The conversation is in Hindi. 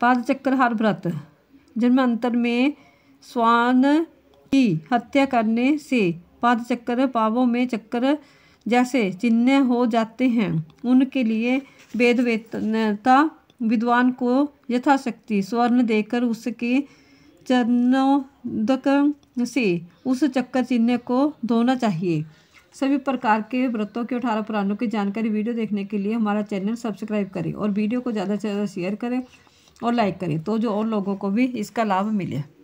पाद चक्र हर व्रत जन्मांतर में स्वान की हत्या करने से पाद चक्र पावों में चक्र जैसे चिन्ह हो जाते हैं उनके लिए वेद वेतनता विद्वान को यथाशक्ति स्वर्ण देकर उसके चरणोदक से उस चक्कर चिन्ह को धोना चाहिए सभी प्रकार के व्रतों के अठारह पुराणों की जानकारी वीडियो देखने के लिए हमारा चैनल सब्सक्राइब करें और वीडियो को ज़्यादा से ज़्यादा शेयर करें और लाइक करें तो जो और लोगों को भी इसका लाभ मिले